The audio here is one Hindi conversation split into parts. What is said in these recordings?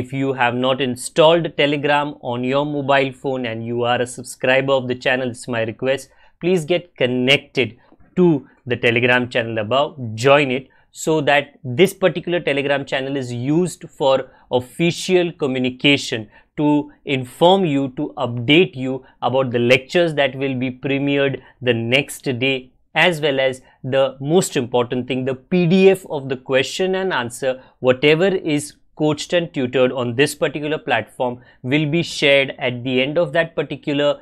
if you have not installed Telegram on your mobile phone and you are a subscriber of the channel, it's my request, please get connected to the Telegram channel above, join it so that this particular Telegram channel is used for official communication to inform you, to update you about the lectures that will be premiered the next day as well as the most important thing the PDF of the question and answer whatever is coached and tutored on this particular platform will be shared at the end of that particular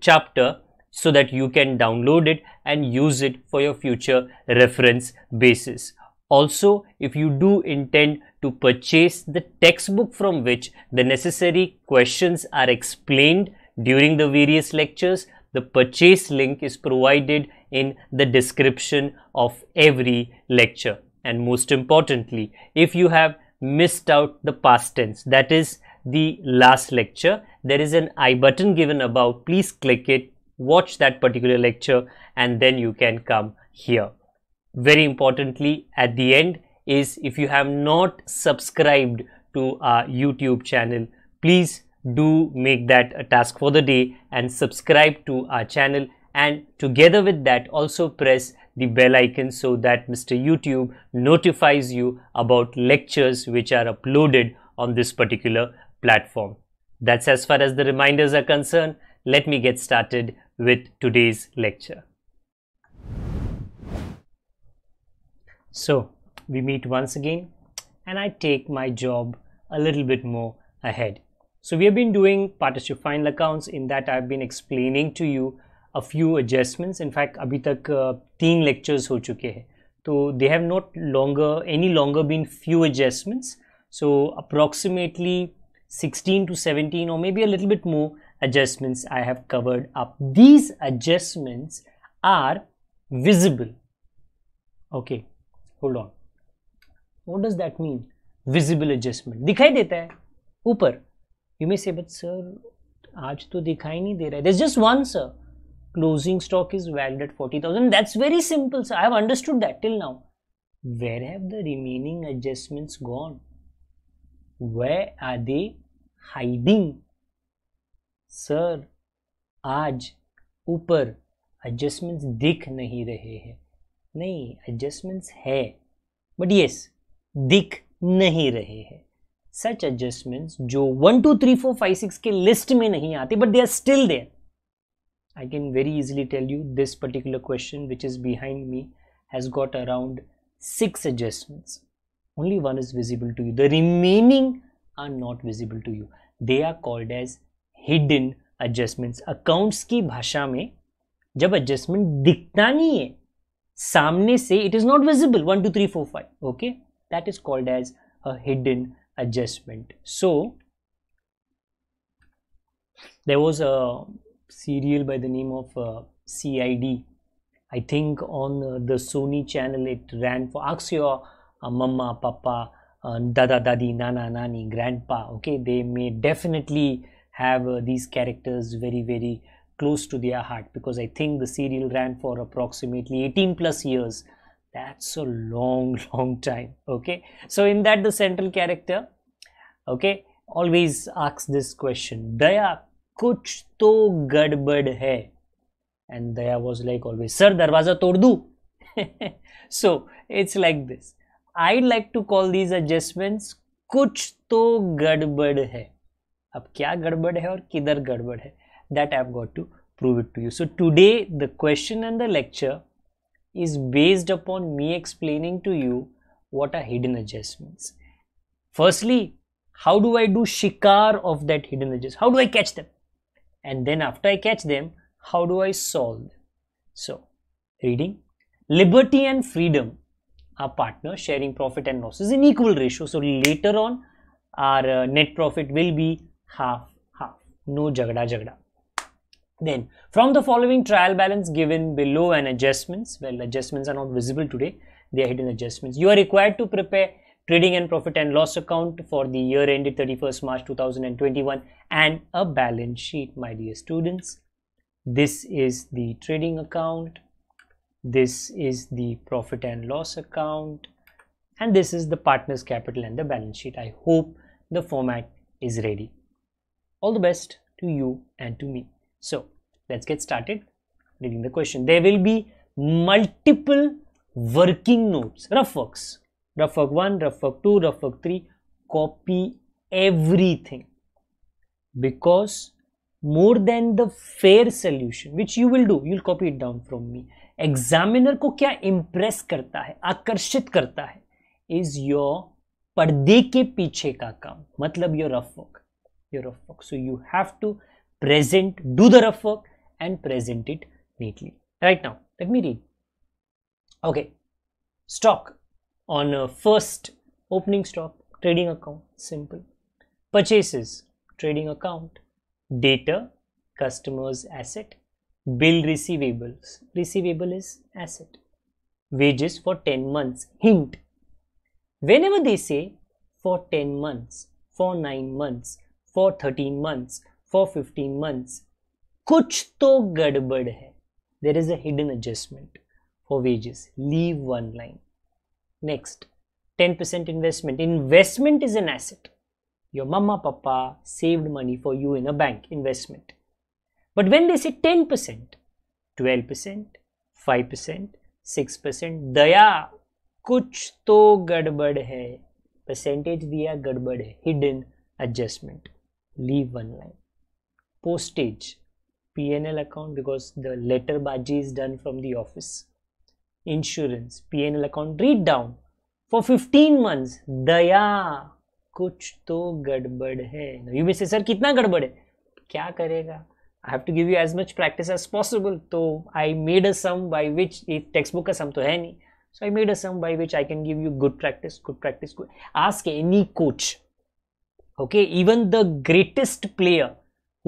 chapter so that you can download it and use it for your future reference basis. Also, if you do intend to purchase the textbook from which the necessary questions are explained during the various lectures, the purchase link is provided in the description of every lecture. And most importantly, if you have missed out the past tense that is the last lecture there is an i button given above please click it watch that particular lecture and then you can come here very importantly at the end is if you have not subscribed to our youtube channel please do make that a task for the day and subscribe to our channel and together with that also press the bell icon so that Mr. YouTube notifies you about lectures which are uploaded on this particular platform. That's as far as the reminders are concerned. Let me get started with today's lecture. So we meet once again and I take my job a little bit more ahead. So we have been doing partnership final accounts in that I've been explaining to you a few adjustments in fact अभी तक तीन लेक्चर्स हो चुके हैं तो they have not longer any longer been few adjustments so approximately sixteen to seventeen और maybe a little bit more adjustments I have covered up these adjustments are visible okay hold on what does that mean visible adjustment दिखाई देता है ऊपर यू मे से बट सर आज तो दिखाई नहीं दे रहा है दस just one sir closing stock is valued at 40,000. That's very simple, sir. I have understood that till now. Where have the remaining adjustments gone? Where are they hiding? Sir, आज ऊपर एडजस्टमेंट्स दिख नहीं रहे हैं नहीं एडजस्टमेंट्स है बट यस दिख नहीं रहे हैं सच एडजस्टमेंट्स जो one two three four five six के लिस्ट में नहीं आते but they are still there I can very easily tell you this particular question which is behind me has got around six adjustments only one is visible to you the remaining are not visible to you they are called as hidden adjustments accounts ki भाषा mein jab adjustment दिखता नहीं है सामने it is not visible one two three four five okay that is called as a hidden adjustment so there was a serial by the name of uh, CID. I think on uh, the Sony channel it ran for ask your uh, mama, papa, uh, dada, dadi, nana, nani, grandpa. Okay, they may definitely have uh, these characters very, very close to their heart because I think the serial ran for approximately 18 plus years. That's a long, long time. Okay, so in that the central character, okay, always asks this question: Daya कुछ तो गड़बड़ है and Daya was like always sir दरवाजा तोड़ दू so it's like this I like to call these adjustments कुछ तो गड़बड़ है अब क्या गड़बड़ है और किधर गड़बड़ है that I got to prove it to you so today the question and the lecture is based upon me explaining to you what are hidden adjustments firstly how do I do शिकार of that hidden adjust how do I catch that and then after I catch them, how do I solve? So, reading liberty and freedom are partners sharing profit and losses in equal ratio. So, later on, our uh, net profit will be half half, no jagda jagda. Then, from the following trial balance given below and adjustments, well, adjustments are not visible today, they are hidden adjustments. You are required to prepare trading and profit and loss account for the year ended 31st March 2021 and a balance sheet my dear students. This is the trading account, this is the profit and loss account and this is the partners capital and the balance sheet. I hope the format is ready. All the best to you and to me. So let's get started reading the question. There will be multiple working notes, rough works rough work one rough work two rough work three copy every thing because more than the fair solution which you will do you'll copy it down from me examiner को क्या इंप्रेस करता है आकर्षित करता है इज योर पर्दे के पीछे का काम मतलब your rough work your rough work so you have to present do the rough work and present it neatly right now let me read okay stock on a first opening stock trading account simple purchases trading account data customers asset bill receivables receivable is asset wages for 10 months hint whenever they say for 10 months for 9 months for 13 months for 15 months kuch to gadbad hai there is a hidden adjustment for wages leave one line Next, 10% investment. Investment is an asset. Your mama, papa saved money for you in a bank investment. But when they say 10%, 12%, 5%, 6%, daya, kuch to gadbad hai. Percentage diya gadbad hai. Hidden adjustment. Leave one line. Postage. P&L account because the letter bhaji is done from the office. Insurance PNL account read down for 15 months Daya कुछ तो गड़बड़ है यू में से सर कितना गड़बड़ है क्या करेगा I have to give you as much practice as possible तो I made a sum by which textbook का सम तो है नहीं so I made a sum by which I can give you good practice good practice good ask any coach okay even the greatest player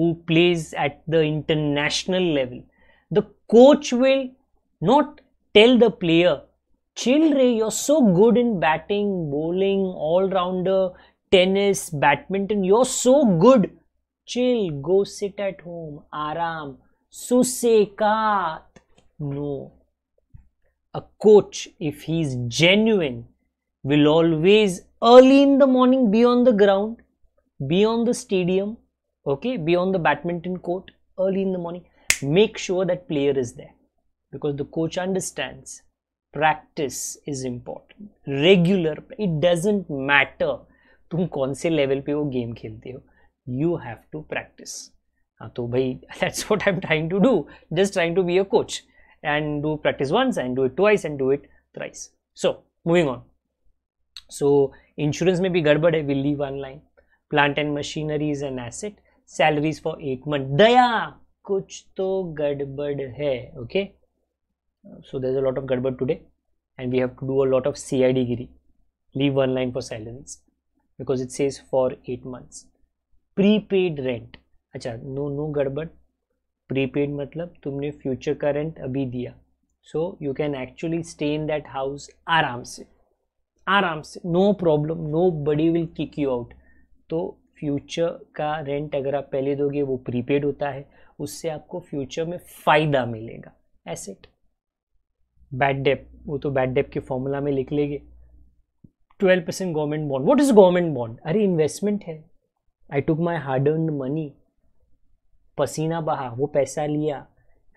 who plays at the international level the coach will not tell the player, chill Ray, you're so good in batting, bowling, all rounder, tennis, badminton, you're so good. Chill, go sit at home, aram, susekat. No. A coach, if he's genuine, will always early in the morning be on the ground, be on the stadium, okay, be on the badminton court early in the morning. Make sure that player is there because the coach understands practice is important regular it doesn't matter Tum कौन level लेवल पे वो गेम खेलते हो यू हैव टू प्रैक्टिस हाँ तो भाई that's what I am trying to do just trying to be a and do practice once and do it twice and do it thrice so moving on so insurance may be gadbad we'll leave one line plant and machinery is an asset salaries for 8 months. daya kuch to gadbad hai okay so there's a lot of gadbad today and we have to do a lot of cid giri leave one line for silence because it says for 8 months prepaid rent acha no no गड़बड़ prepaid matlab tumne future ka rent abhi diya so you can actually stay in that house aaram se aaram se no problem nobody will kick you out to future का रेंट अगर आप पहले दोगे वो प्रीपेड होता है उससे आपको फ्यूचर में फ़ायदा मिलेगा एसेट बैड डेप वो तो बैड डेप के फॉर्मूला में लिख लेंगे twelve percent government bond what is government bond अरे इन्वेस्टमेंट है I took my hard earn money पसीना बहा वो पैसा लिया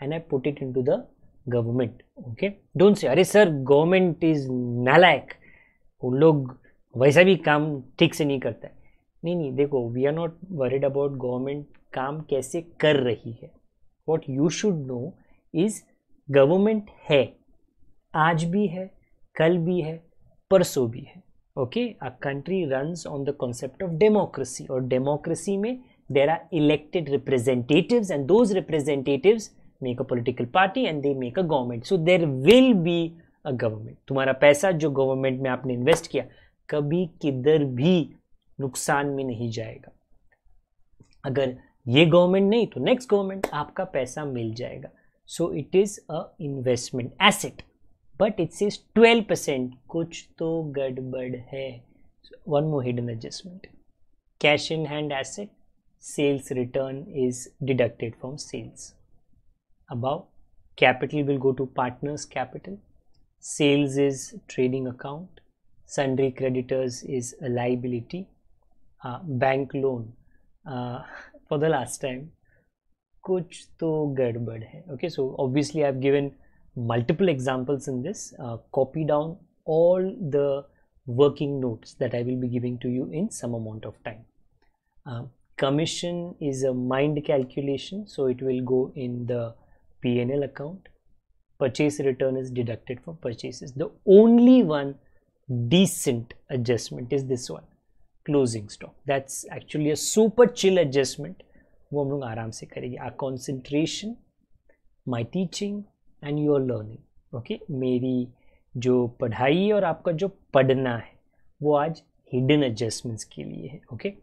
and I put it into the government okay don't say अरे सर गवर्नमेंट इज नालायक उन लोग वैसा भी काम ठीक से नहीं करता है नहीं नहीं देखो we are not worried about government काम कैसे कर रही है what you should know is government है आज भी है कल भी है परसों भी है okay a country runs on the concept of democracy और डेमोक्रेसी में there are elected representative and those representative make a political party and they make a government so there will be a government तुम्हारा पैसा जो गवर्नमेंट में आपने इन्वेस्ट किया कभी किधर भी नुकसान में नहीं जाएगा अगर ये गवर्नमेंट नहीं तो नेक्स्ट गवर्नमेंट आपका पैसा मिल जाएगा so it is a investment asset but it's is twelve percent कुछ तो गड़बड़ है one more hidden adjustment cash in hand asset sales return is deducted from sales above capital will go to partners capital sales is trading account sundry creditors is a liability bank loan for the last time कुछ तो गड़बड़ है okay so obviously I given multiple examples in this uh, copy down all the working notes that I will be giving to you in some amount of time uh, commission is a mind calculation so it will go in the PNL account purchase return is deducted for purchases the only one decent adjustment is this one closing stock that's actually a super chill adjustment वो हम लोग आराम से करेंगे our concentration my and your learning okay मेरी जो पढ़ाई और आपका जो पढ़ना है वो आज हिडन एडजस्टमेंट्स के लिए है ओके okay?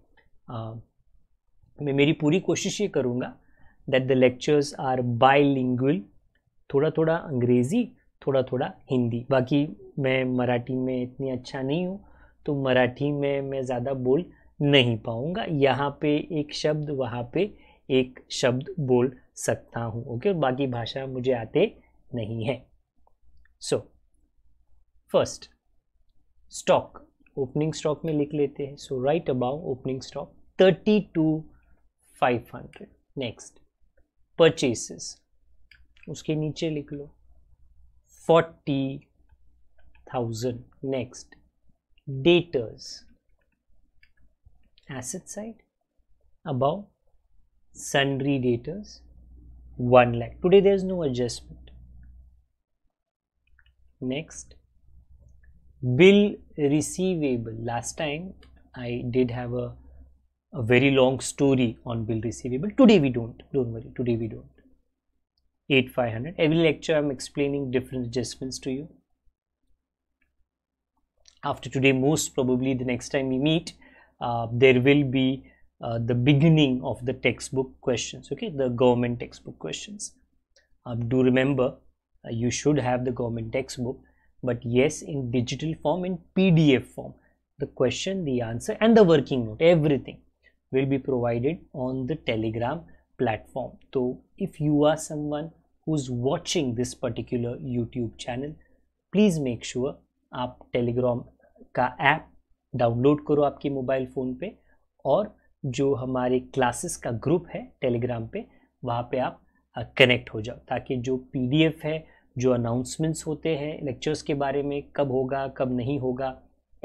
uh, मैं मेरी पूरी कोशिश ये करूँगा that the lectures are by थोड़ा थोड़ा अंग्रेज़ी थोड़ा थोड़ा हिंदी बाकी मैं मराठी में इतनी अच्छा नहीं हूँ तो मराठी में मैं ज़्यादा बोल नहीं पाऊँगा यहाँ पे एक शब्द वहाँ पे एक शब्द बोल सकता हूँ ओके बाकी भाषा मुझे आते नहीं है so first stock opening stock में लिख लेते हैं so right above opening stock thirty two five hundred next purchases उसके नीचे लिख लो forty thousand next debtors asset side above sundry debtors one lakh today there is no adjustment next bill receivable last time i did have a, a very long story on bill receivable today we don't don't worry today we don't 8500 every lecture i'm explaining different adjustments to you after today most probably the next time we meet uh, there will be uh, the beginning of the textbook questions okay the government textbook questions uh, do remember you should have the government textbook but yes in digital form in pdf form the question the answer and the working note everything will be provided on the telegram platform so if you are someone who's watching this particular youtube channel please make sure aap telegram ka app download karo aapke mobile phone pe aur jo hamare classes ka group hai telegram pe wahan pe aap connect हो जाओ ताकि जो पीडीएफ है जो अनाउंसमेंट्स होते हैं लेक्चर्स के बारे में कब होगा कब नहीं होगा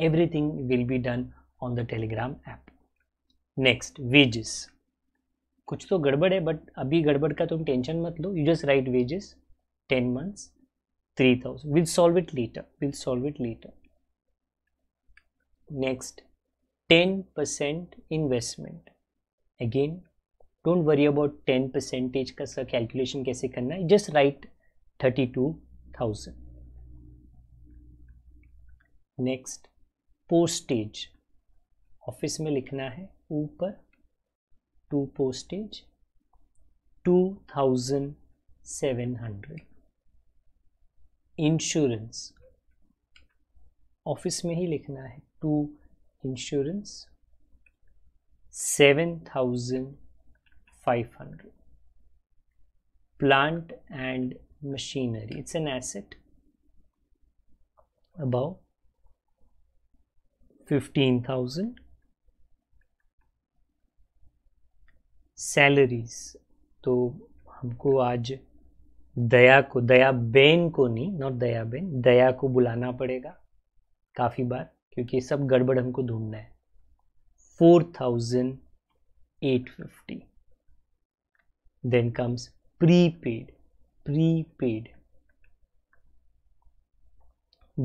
everything will be done on the Telegram app next wages कुछ तो गड़बड़ है बट अभी गड़बड़ का तुम टेंशन मत लो you just write wages ten months three thousand will solve it later will solve it later ten percent investment again don't worry about ten percentage का सर कैलकुलेशन कैसे करना है just write thirty two thousand next postage office में लिखना है ऊपर to postage two thousand seven hundred insurance office में ही लिखना है to insurance seven thousand five hundred plant and machinery it's an asset above 15000 salaries तो हमको आज दया को दया बेन को नहीं नॉट दया बेन दया को बुलाना पड़ेगा काफ़ी बार क्योंकि सब गड़बड़ हमको ढूंढना है four thousand eight fifty then comes prepaid prepaid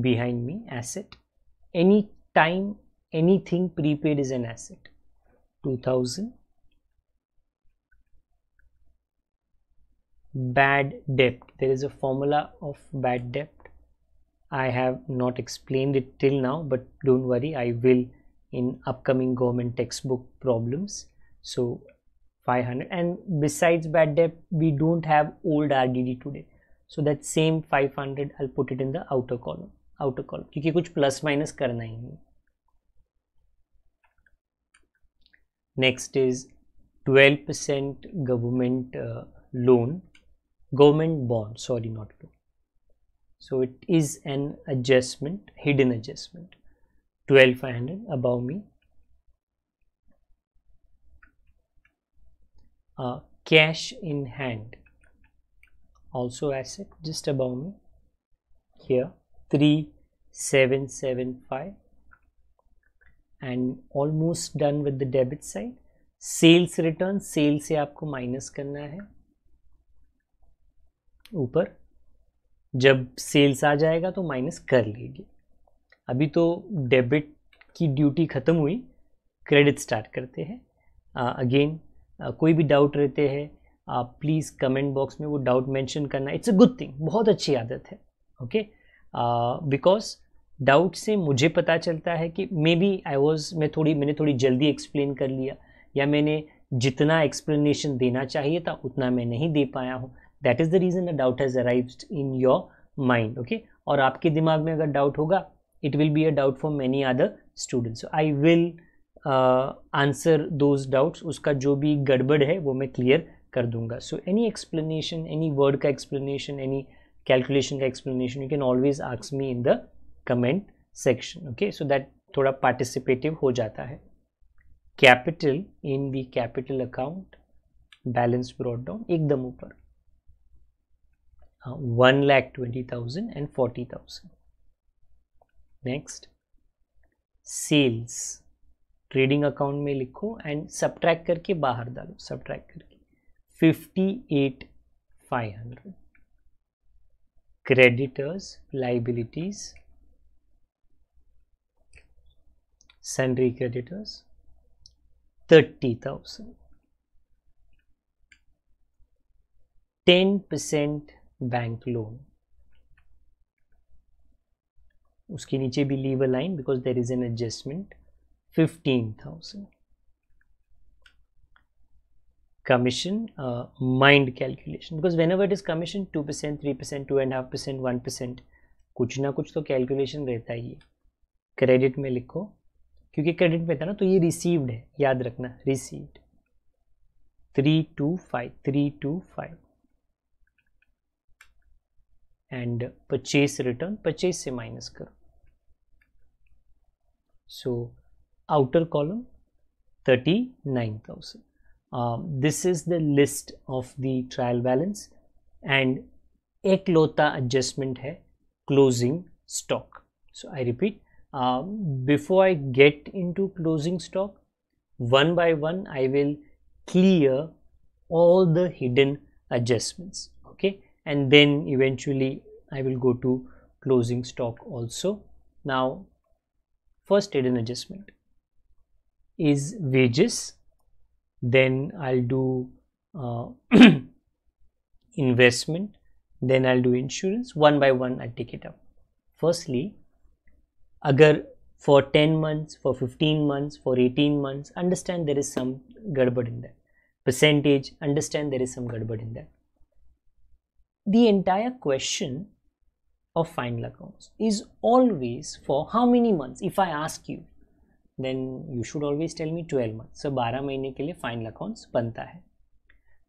behind me asset any time anything prepaid is an asset 2000 bad debt there is a formula of bad debt i have not explained it till now but don't worry i will in upcoming government textbook problems so 500 and besides bad debt we don't have old RDD today so that same 500 I'll put it in the outer column outer column क्योंकि कुछ plus minus करना ही next is 12% government uh, loan government bond sorry not loan so it is an adjustment hidden adjustment 1200 above me uh, cash in hand also asset just above me here 3775 and almost done with the debit side sales return sale से आपको माइनस करना है ऊपर जब सेल्स आ जाएगा तो माइनस कर लेंगे अभी तो डेबिट की ड्यूटी ख़त्म हुई क्रेडिट स्टार्ट करते हैं अगेन uh, कोई भी डाउट रहते हैं आप प्लीज़ कमेंट बॉक्स में वो डाउट मेंशन करना इट्स अ गुड थिंग बहुत अच्छी आदत है ओके बिकॉज डाउट से मुझे पता चलता है कि मे बी आई वॉज मैं थोड़ी मैंने थोड़ी जल्दी एक्सप्लेन कर लिया या मैंने जितना एक्सप्लेनेशन देना चाहिए था उतना मैं नहीं दे पाया हूँ that is the reason a doubt has arrive in your mind okay और आपके दिमाग में अगर डाउट होगा it will be a doubt for many other students I will answer those doubts उसका जो भी गड़बड़ है वो मैं क्लियर कर दूंगा so any explanation any word का एक्सप्लेनेशन एनी कैलकुलेशन का एक्सप्लेनेशन यू कैन ऑलवेज आक्स me in the comment section okay so that थोड़ा पार्टिसिपेटिव हो जाता है capital in the capital account balance brought down एकदम ऊपर one lakh twenty thousand and forty thousand next sales trading account में लिखो एंड सब्ट्रैक करके बाहर डालो सब्ट्रैक करके fifty eight five hundred creditors liabilities salary creditors thirty thousand ten percent bank loan उसके नीचे भी leave a line because there is an adjustment fifteen thousand commission mind calculation 15,000. Commission is commission two percent three percent two and half percent one percent कुछ ना कुछ तो कैलकुलेशन रहता ही है क्रेडिट में लिखो क्योंकि क्रेडिट में था ना तो ये रिसीव्ड है याद रखना received three two five three two five and पच्चीस रिटर्न पच्चीस से माइनस करो so outer column 39,000. Um, this is the list of the trial balance and eklota adjustment hai closing stock. So I repeat, um, before I get into closing stock, one by one I will clear all the hidden adjustments. Okay, and then eventually I will go to closing stock also. Now, first hidden adjustment is wages then I'll do uh, investment then I'll do insurance one by one I'll take it up firstly agar for 10 months for 15 months for 18 months understand there is some gadbad in that percentage understand there is some gadbad in that the entire question of final accounts is always for how many months if I ask you then you should always tell me twelve month so बारह महीने के लिए फाइनल अकाउंट्स बनता है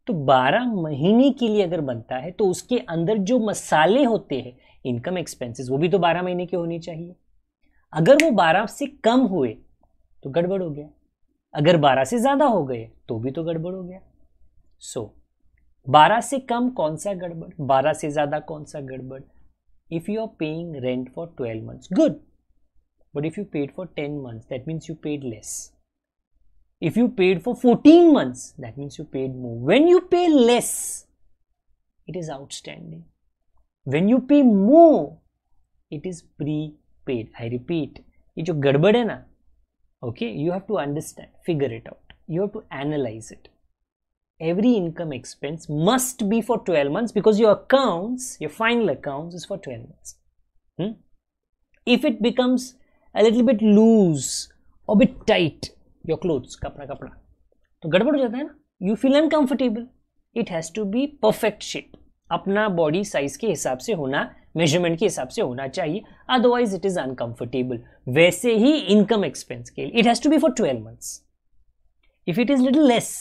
तो बारह महीने के लिए अगर बनता है तो उसके अंदर जो मसाले होते हैं इनकम एक्सपेंसेस वो भी तो बारह महीने के होने चाहिए अगर वो बारह से कम हुए तो गड़बड़ हो गया अगर बारह से ज़्यादा हो गए तो भी तो गड़बड़ हो गया सो so, बारह से कम कौन सा गड़बड़ बारह से ज़्यादा कौन सा गड़बड़ if you are paying rent for twelve months good But if you paid for 10 months, that means you paid less. If you paid for 14 months, that means you paid more. When you pay less, it is outstanding. When you pay more, it is prepaid. I repeat, it's जो गड़बड़ है Okay, you have to understand, figure it out. You have to analyze it. every income expense must be for 12 months because your accounts your final accounts is for 12 months hmm? if it becomes a little bit loose और बिट टाइट योर क्लोथ्स कपड़ा कपड़ा तो गड़बड़ हो जाता है ना you feel uncomfortable it has to be perfect shape अपना बॉडी साइज के हिसाब से होना मेजरमेंट के हिसाब से होना चाहिए अदरवाइज इट इज़ अनकंफर्टेबल वैसे ही इनकम एक्सपेंस के लिए it has to be for twelve months if it is little less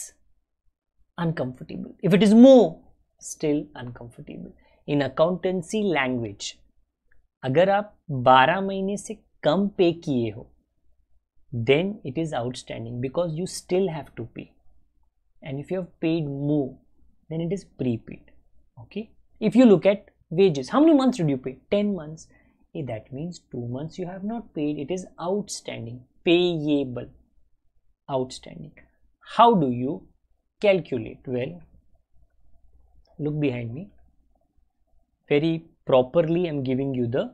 uncomfortable if it is more still uncomfortable in accountancy language अगर आप 12 महीने से कम पे किए then it is outstanding because you still have to pay and if you have paid more then it is prepaid okay if you look at wages how many months did you pay 10 months hey, eh, that means 2 months you have not paid it is outstanding payable outstanding how do you calculate well look behind me very properly i'm giving you the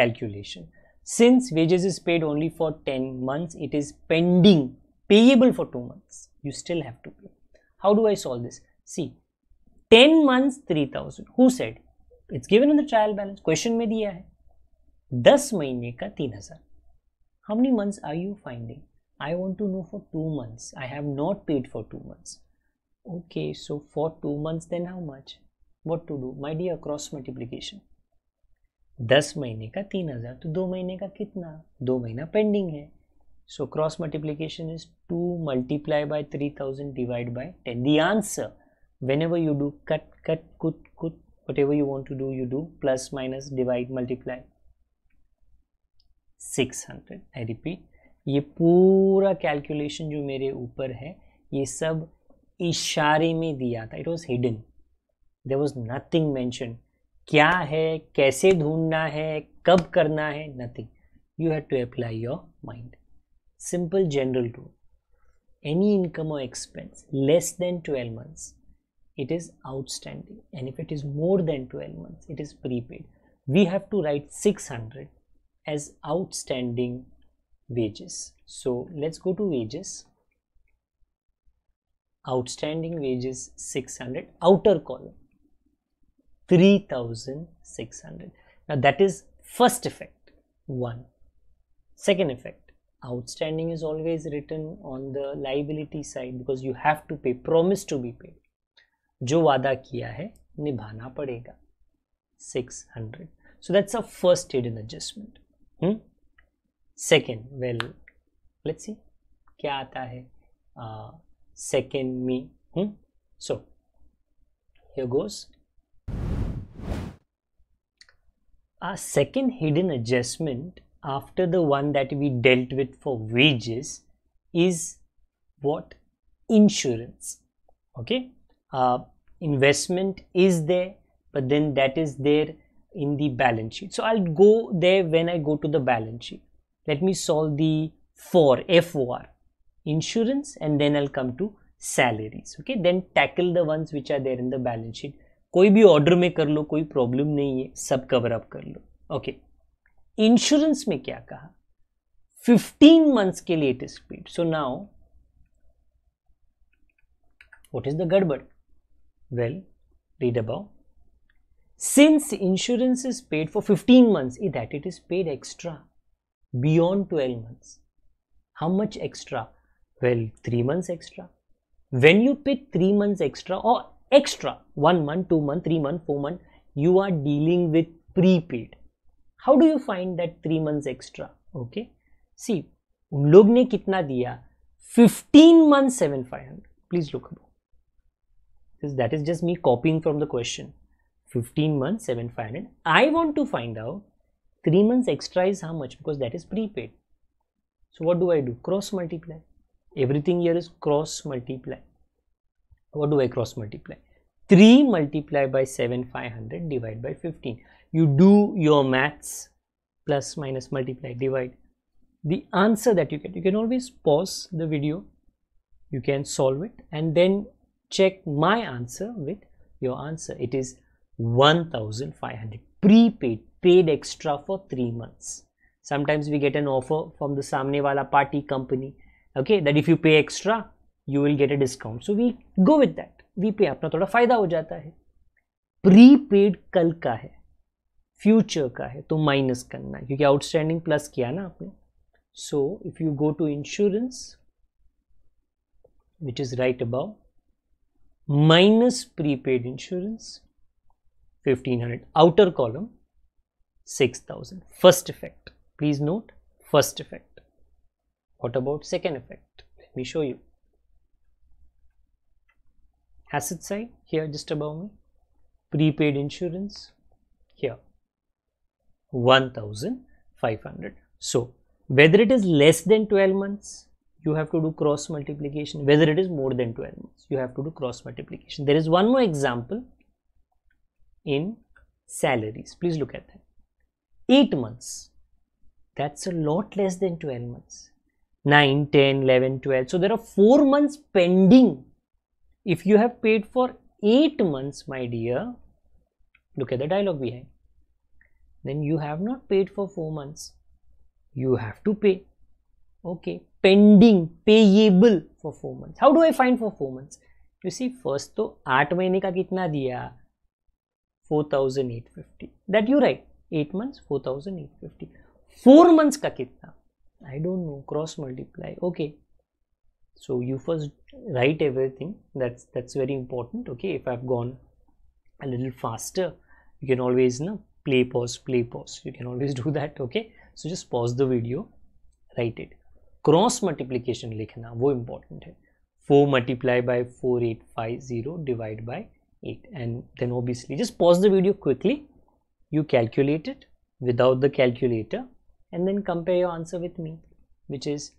calculation since wages is paid only for 10 months, it is pending, payable for 2 months. You still have to pay. How do I solve this? See, 10 months 3000. Who said? It's given in the trial balance. Question में दिया hai. 10 महीने ka 3000. How many months are you finding? I want to know for 2 months. I have not paid for 2 months. Okay, so for 2 months then how much? What to do? My dear, cross multiplication. दस महीने का तीन हज़ार तो दो महीने का कितना दो महीना पेंडिंग है so cross multiplication is to multiply by three thousand divide by ten the answer whenever you do cut cut cut cut whatever you want to do you do plus minus divide multiply six hundred I repeat ये पूरा कैलकुलेशन जो मेरे ऊपर है ये सब इशारे में दिया था it was hidden there was nothing mention क्या है कैसे ढूंढना है कब करना है nothing you have to apply your mind simple general rule any income और expense less than twelve months it is outstanding and if it is more than twelve months it is prepaid we have to write six hundred as outstanding wages so let's go to wages outstanding wages six hundred outer column 3600 now that is first effect one second effect outstanding is always written on the liability side because you have to pay promise to be paid जो वादा किया है निभाना पड़ेगा 600 so that's a first hidden adjustment hmm? second well let's see क्या आता है uh, second me hmm? so here goes Our second hidden adjustment after the one that we dealt with for wages is what insurance okay uh, investment is there but then that is there in the balance sheet so i'll go there when i go to the balance sheet let me solve the for for insurance and then i'll come to salaries okay then tackle the ones which are there in the balance sheet कोई भी ऑर्डर में कर लो कोई प्रॉब्लम नहीं है सब कवर अप कर लो ओके इंश्योरेंस में क्या कहा 15 मंथ्स के लिए latest paid so now what is the गड़बड़ well read about since insurance is paid for 15 months इ that it is paid extra beyond 12 months how much extra well three months extra when you pay three months extra और extra one month two month three month four month you are dealing with prepaid how do you find that three months extra okay see उन लोग ने कितना दिया 15 month 7500 please look above that is just me copying from the question 15 months 7500 i want to find out 3 months extra is how much because that is prepaid so what do i do cross multiply everything here is cross multiply what do I cross multiply? 3 multiply by 7 500 divided by 15. You do your maths plus minus multiply divide. The answer that you get, you can always pause the video, you can solve it and then check my answer with your answer. It is 1500 prepaid, paid extra for 3 months. Sometimes we get an offer from the Samnewala party company, okay, that if you pay extra, you will get a discount so we go with that we pay अपना थोड़ा फायदा हो जाता है प्री पेड कल का है फ्यूचर का है तो माइनस करना है क्योंकि आउटस्टैंडिंग प्लस किया ना आपने so if you go to insurance which is right about minus prepaid insurance fifteen hundred outer column six thousand first effect please note first effect what about second effect me show you asset side here just above me prepaid insurance here 1500 so whether it is less than 12 months you have to do cross multiplication whether it is more than 12 months you have to do cross multiplication there is one more example in salaries please look at that 8 months that's a lot less than 12 months 9 10 11 12 so there are 4 months pending if you have paid for 8 months my dear look at the dialogue behind then you have not paid for 4 months you have to pay okay pending payable for 4 months how do i find for 4 months you see first to 8 mahine ka kitna diya 4850 that you write 8 months 4850 4 months ka kitna i don't know cross multiply okay so you first write everything that's that's very important okay if i've gone a little faster you can always know, play pause play pause you can always do that okay so just pause the video write it cross multiplication likhna wo important hai 4 multiply by 4850 divide by 8 and then obviously just pause the video quickly you calculate it without the calculator and then compare your answer with me which is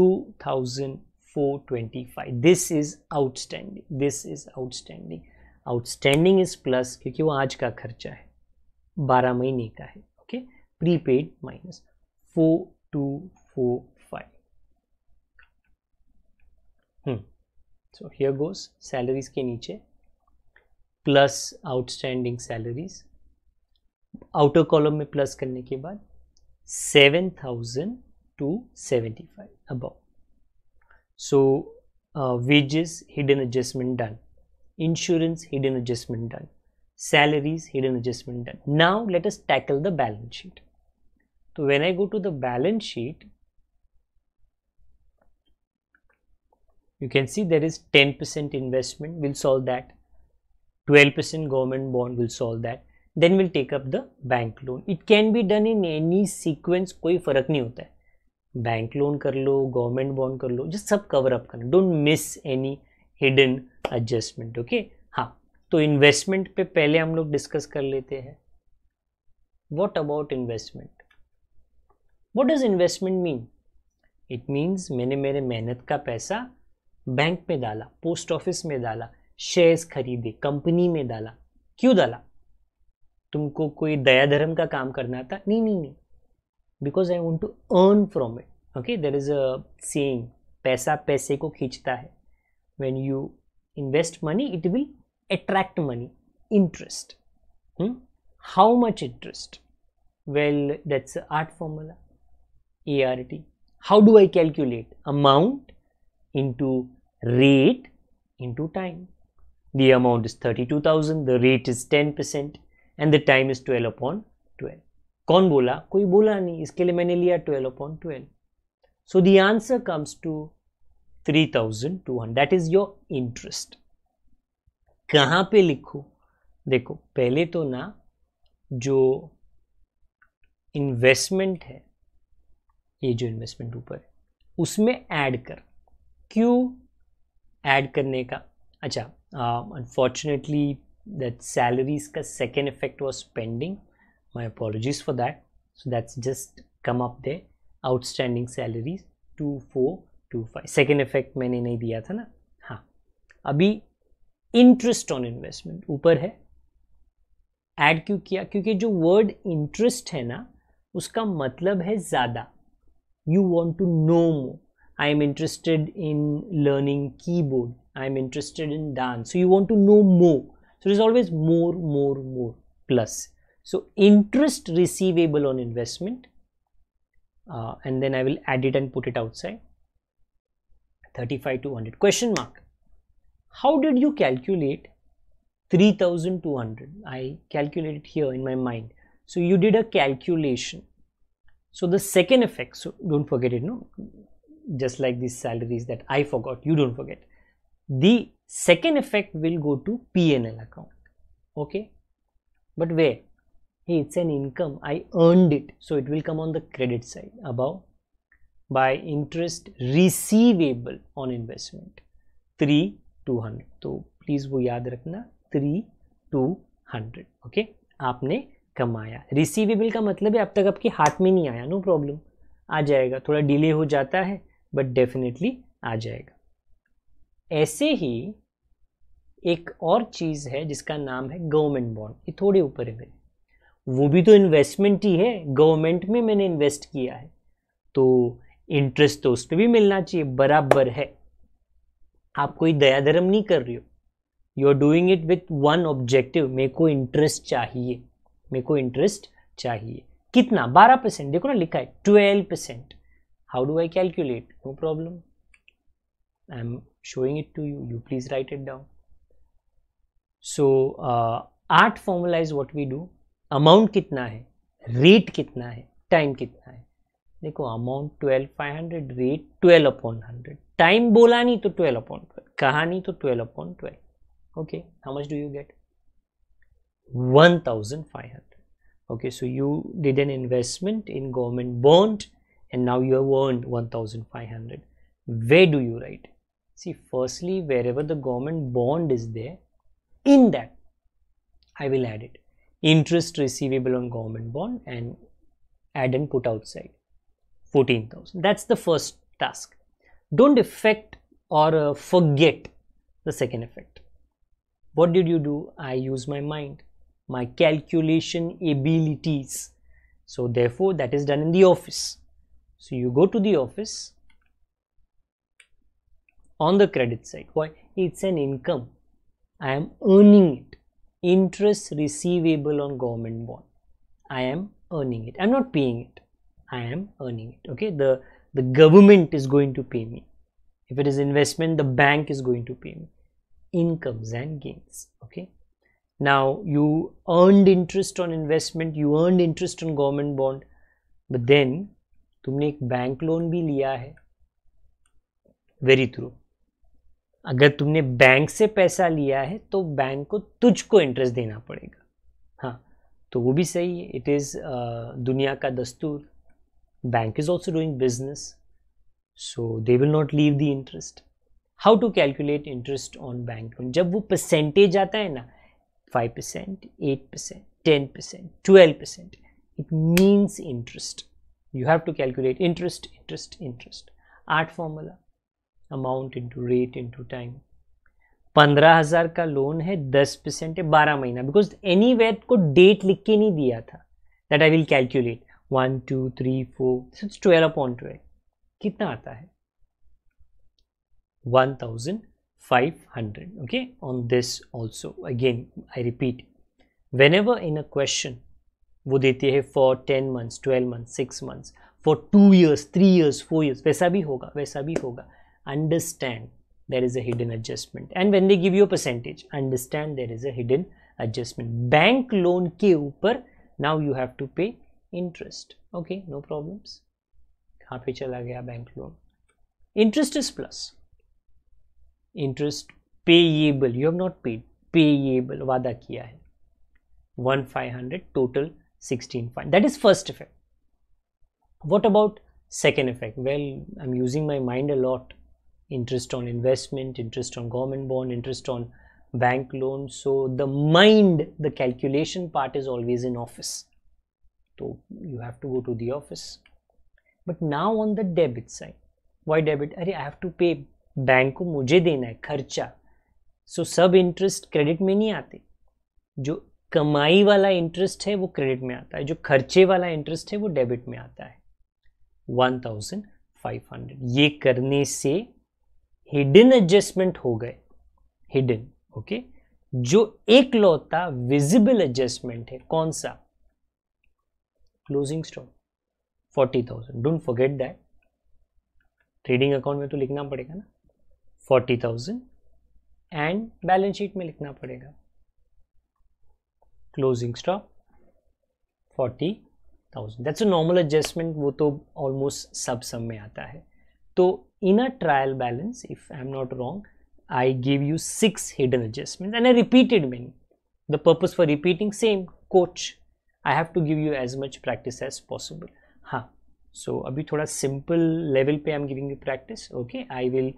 2000 425 this is outstanding this is outstanding outstanding is plus क्योंकि वो आज का खर्चा है बारह महीने का है okay prepaid minus four two four five so here goes salaries के नीचे plus outstanding salaries outer column में प्लस करने के बाद seven thousand two seventy five about So uh, wages hidden adjustment done, insurance hidden adjustment done, salaries hidden adjustment done. Now let us tackle the balance sheet. So when I go to the balance sheet, you can see there is 10% investment will solve that 12% government bond will solve that then we'll take up the bank loan it can be done in any sequence कोई फर्क नहीं होता है बैंक लोन कर लो गवर्नमेंट बॉन्ड कर लो जो सब कवर अप करना don't miss any hidden adjustment okay हाँ तो इन्वेस्टमेंट पे पहले हम लोग डिस्कस कर लेते हैं what about investment what does investment mean it means मैंने मेरे मेहनत का पैसा बैंक में डाला पोस्ट ऑफिस में डाला शेयर्स खरीदे कंपनी में डाला क्यों डाला तुमको कोई दया धर्म का काम करना था नहीं नहीं नहीं Because I want to earn from it. Okay, there is a saying, "Paisa पैसा ko khichta hai." when you invest money it will attract money interest hmm? how much interest well that's art formula art how do i calculate amount into rate into time the amount is 32000 the rate is 10% and the time is 12 upon कौन बोला कोई बोला नहीं इसके लिए मैंने लिया twelve upon twelve so the answer comes to three thousand two hundred that is your interest कहाँ पे लिखूँ देखो पहले तो ना जो इन्वेस्टमेंट है ये जो इन्वेस्टमेंट ऊपर है उसमें ऐड कर क्यों ऐड करने का अच्छा अनफॉर्चुनेटली दैट सैलरीज का second effect was pending my apologies for that so that's just come up there outstanding salaries two four two five second effect मैंने नहीं दिया था ना हाँ अभी इंटरेस्ट ऑन इन्वेस्टमेंट ऊपर है ऐड क्यों किया क्योंकि जो वर्ड इंटरेस्ट है ना उसका मतलब है ज़्यादा you want to know more I am interested in learning keyboard I am interested in dance so you want to know more so it is always more more more plus So, interest receivable on investment uh, and then I will add it and put it outside 35 to 100 question mark. How did you calculate 3200? I calculated here in my mind. So, you did a calculation. So, the second effect, so don't forget it, no, just like these salaries that I forgot, you don't forget. The second effect will go to P&L account, okay? But where? hey it's an income i earned it so it will come on the credit side above by interest receivable on investment three two hundred तो प्लीज़ वो याद रखना थ्री टू हंड्रेड ओके आपने कमाया रिसीवेबल का मतलब है अब तक आपके हाथ में नहीं आया नो no प्रॉब्लम आ जाएगा थोड़ा डिले हो जाता है बट डेफिनेटली आ जाएगा ऐसे ही एक और चीज़ है जिसका नाम है गवर्नमेंट बॉन्ड ये थोड़े ऊपर है मेरे वो भी तो इन्वेस्टमेंट ही है गवर्नमेंट में मैंने इन्वेस्ट किया है तो इंटरेस्ट तो उस पर भी मिलना चाहिए बराबर है आप कोई दया धर्म नहीं कर रहे हो you are doing it with one objective मेरे को इंटरेस्ट चाहिए मेरे को इंटरेस्ट चाहिए कितना बारह परसेंट देखो ना लिखा है twelve percent how do I calculate no problem I am showing it to you you please write it down so art formulize what we do amount कितना है रेट कितना है टाइम कितना है देखो amount twelve five hundred rate twelve upon hundred time बोला नहीं तो ट्वेल्व अपॉन ट्वेल्व कहा नहीं तो twelve upon twelve okay how much do you get one thousand five hundred okay so you did an investment in government bond and now you have earn one thousand five hundred way do you write see firstly wherever the government bond is there in that I will add it interest receivable on government bond and add and put outside 14,000. That's the first task. Don't affect or uh, forget the second effect. What did you do? I use my mind, my calculation abilities. So therefore that is done in the office. So you go to the office on the credit side. Why? It's an income. I am earning it interest receivable on government bond i am earning it i'm not paying it i am earning it okay the the government is going to pay me if it is investment the bank is going to pay me incomes and gains okay now you earned interest on investment you earned interest on government bond but then तुमने एक bank loan भी लिया है Very true. अगर तुमने बैंक से पैसा लिया है तो बैंक को तुझको इंटरेस्ट देना पड़ेगा हाँ तो वो भी सही है इट इज़ uh, दुनिया का दस्तूर bank is also doing business so they will not leave the interest how to calculate interest on bank loan जब वो परसेंटेज आता है ना five percent eight percent ten percent twelve percent it means interest you have to calculate interest interest interest आठ formula amount into rate into time पंद्रह हज़ार का लोन है दस परसेंट है बारह महीना बिकॉज एनी वेट को डेट लिख के नहीं दिया था that I will calculate one two three four twelve upon twelve कितना आता है one thousand five hundred okay on this also again I repeat whenever in a question वो देते हैं for ten months twelve months six months for two years three years four years वैसा भी होगा वैसा भी होगा understand there is a hidden adjustment and when they give you a percentage understand there is a hidden adjustment bank loan ke upar now you have to pay interest okay no problems chala gaya bank loan interest is plus interest payable you have not paid payable Vada किया hai. One five hundred total sixteen fine that is first effect what about second effect well I am using my interest on investment, interest on government bond, interest on bank loan. So the mind, the calculation part is always in office. So you have to go to the office. But now on the debit side, why debit? are I have to pay bank ko mujhe dena hai kharcha so sub interest credit mein nahi aate jo कमाई वाला इंटरेस्ट है वो क्रेडिट में आता है जो खर्चे वाला इंटरेस्ट है वो डेबिट में आता है वन थाउजेंड फाइव हंड्रेड ये करने से हिडन एडजस्टमेंट हो गए हिडन ओके जो एक लौता विजिबल एडजस्टमेंट है कौन सा closing stock forty thousand don't forget that trading account में तो लिखना पड़ेगा ना forty thousand and balance sheet में लिखना पड़ेगा closing stock forty thousand that's a normal adjustment वो तो ऑलमोस्ट सब सम में आता है तो in a trial balance if I am not wrong I give you six hidden adjustment and I repeated mean the purpose for repeating same कोच I have to give you as much practice as possible हाँ सो so, अभी थोड़ा सिंपल लेवल पे I am giving you practice okay I will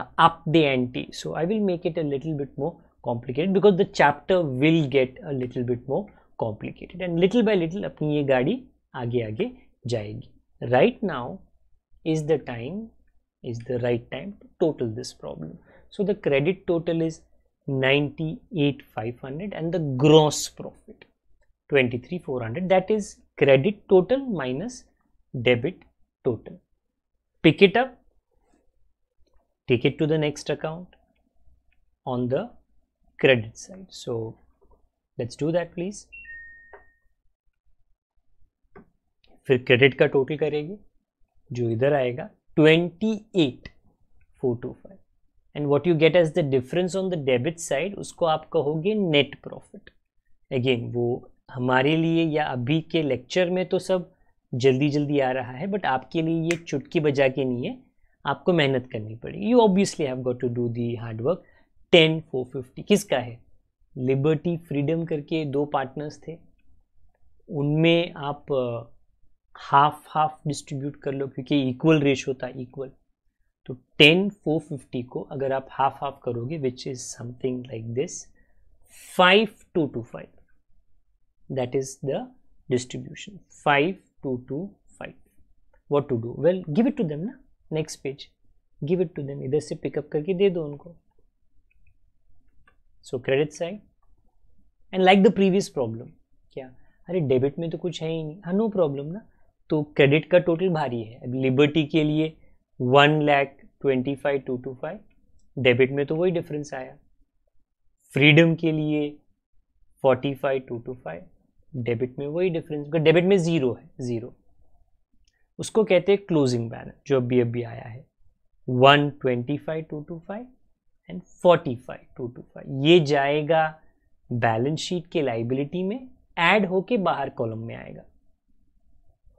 up the ante so I will make it a little bit more complicated because the chapter will get a little bit more complicated and little by little अपनी ये गाड़ी आगे आगे जाएगी right now is the time is the right time to total this problem. So the credit total is 98,500 and the gross profit 23,400 that is credit total minus debit total. Pick it up, take it to the next account on the credit side. So let's do that please. फिर क्रेडिट का टोटल करेगी जो इधर आएगा 28425 and and you you get as the difference on the debit side उसको आप कहोगे नेट प्रॉफिट अगेन वो हमारे लिए या अभी के लेक्चर में तो सब जल्दी जल्दी आ रहा है बट आपके लिए ये चुटकी बजा के नहीं है आपको मेहनत करनी पड़ेगी you obviously have got to do the hard work ten four fifty किसका है लिबर्टी फ्रीडम करके दो पार्टनर्स थे उनमें आप हाफ हाफ डिस्ट्रीब्यूट कर लो क्योंकि इक्वल होता था इक्वल तो टेन फोर फिफ्टी को अगर आप हाफ हाफ करोगे which is something like this five two two five that is the distribution 5 two two five what to do well give it to them ना next page give it to them इधर से पिकअप करके दे दो उनको so credit side and like the previous problem क्या अरे डेबिट में तो कुछ है ही नहीं हाँ नो प्रॉब्लम ना तो क्रेडिट का टोटल भारी है लिबर्टी के लिए one lakh twenty five two two five debit में तो वही डिफरेंस आया फ्रीडम के लिए forty five two two five debit में वही डिफरेंस डेबिट में ज़ीरो है ज़ीरो उसको कहते हैं क्लोजिंग बैलेंस जो अभी अभी आया है one twenty five two two five and forty five two two five ये जाएगा बैलेंस शीट के लाइबिलिटी में एड होके बाहर कॉलम में आएगा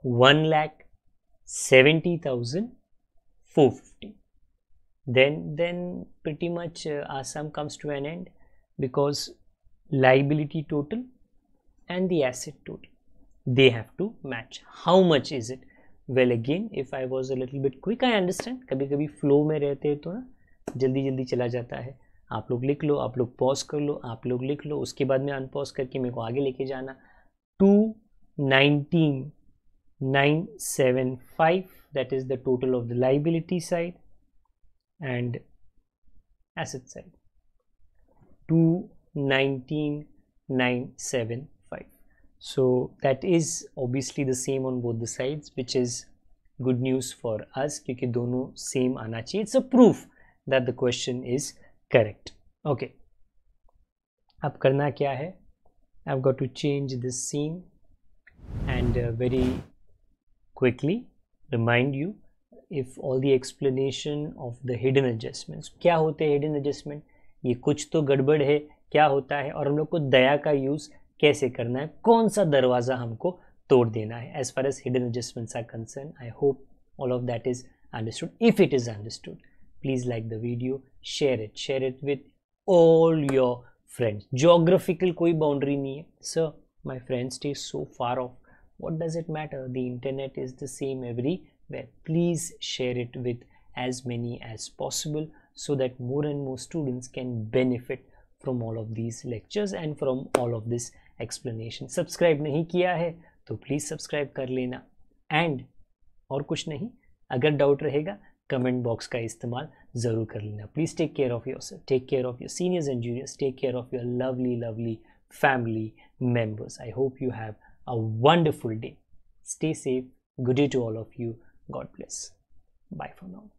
one lakh seventy thousand four fifty then then pretty much awesome comes to an end because liability total and the asset total they have to match how much is it well again if I was a little bit quick I understand कभी कभी फ्लो में रहते हैं तो ना जल्दी जल्दी चला जाता है आप लोग लिख लो आप लोग पॉज कर लो आप लोग लिख लो उसके बाद में अनपॉज करके मेरे को आगे लेके जाना two nineteen 975 that is the total of the liability side and asset side 219975 so that is obviously the same on both the sides which is good news for us because dono same anachi it's a proof that the question is correct okay ab karna kya hai i've got to change this scene and uh, very quickly remind you if all the explanation of the hidden adjustments क्या होते हैं hidden adjustment ये कुछ तो गड़बड़ है क्या होता है और हम लोग को दया का use कैसे करना है कौन सा दरवाज़ा हमको तोड़ देना है as far as hidden adjustments are concerned I hope all of that is understood if it is understood please like the video share it share it with all your friends geographical koi boundary nahi hai sir my friends stay so far off what does it matter the internet is the same everywhere please share it with as many as possible so that more and more students can benefit from all of these lectures and from all of this explanation subscribe nahi kiya hai to please subscribe kar lena and aur kuch nahi agar doubt rahega comment box का इस्तेमाल ज़रूर कर लेना Please take care of yourself. Take care of your seniors and juniors. Take care of your lovely, lovely family members. I hope you have a wonderful day. Stay safe. Good day to all of you. God bless. Bye for now.